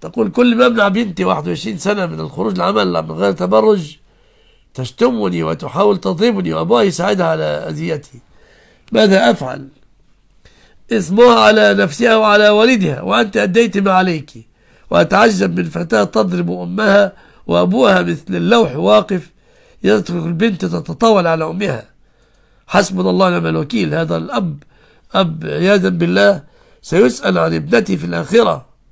تقول كل ما امنع بنتي 21 سنة من الخروج للعمل من غير تبرج تشتمني وتحاول تضربني وأبوها يساعدها على أذيتي ماذا أفعل؟ اسمها على نفسها وعلى والدها وأنت أديت ما عليك وأتعجب من فتاة تضرب أمها وأبوها مثل اللوح واقف يترك البنت تتطاول على أمها حسبنا الله ونعم الوكيل هذا الأب أب عياذا بالله سيسأل عن ابنتي في الآخرة